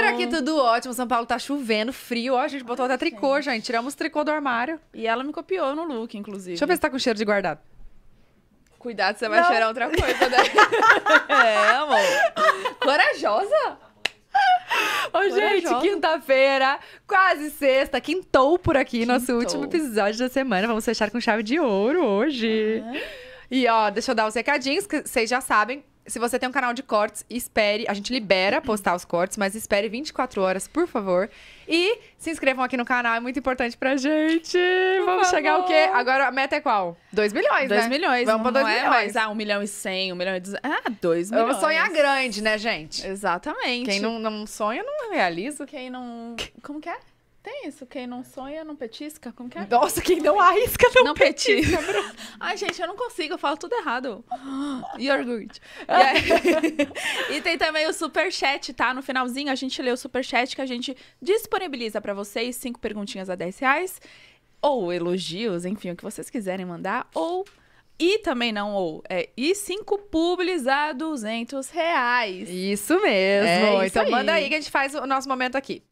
Por aqui tudo ótimo. São Paulo tá chovendo, frio. Ó, a gente botou Ai, até tricô, gente. Tiramos tricô do armário. E ela me copiou no look, inclusive. Deixa eu ver se tá com cheiro de guardado. Cuidado, você vai Não. cheirar outra coisa, né? é, amor. Corajosa? Ô, gente, quinta-feira, quase sexta, quintou por aqui, quintou. nosso último episódio da semana. Vamos fechar com chave de ouro hoje. Uhum. E ó, deixa eu dar os recadinhos, que vocês já sabem se você tem um canal de cortes, espere. A gente libera postar os cortes, mas espere 24 horas, por favor. E se inscrevam aqui no canal, é muito importante pra gente. Por Vamos favor. chegar o quê? Agora a meta é qual? 2 milhões, 2 né? milhões. Vamos pra 2 é milhões. É mais, ah, 1 um milhão e 100, 1 um milhão e 200. Ah, 2 milhões. Vamos sonhar grande, né, gente? Exatamente. Quem não, não sonha, não realiza. Quem não... Como que é? Tem isso, quem não sonha não petisca? Como que é? Nossa, quem não arrisca não, não petisca. petisca. Ai, gente, eu não consigo, eu falo tudo errado. Yogurt. E, é. e tem também o super chat, tá? No finalzinho a gente lê o super chat que a gente disponibiliza para vocês cinco perguntinhas a 10 reais. Ou elogios, enfim, o que vocês quiserem mandar. Ou e também não ou. É e cinco Publis a 200 reais. Isso mesmo. É, então isso manda aí que a gente faz o nosso momento aqui.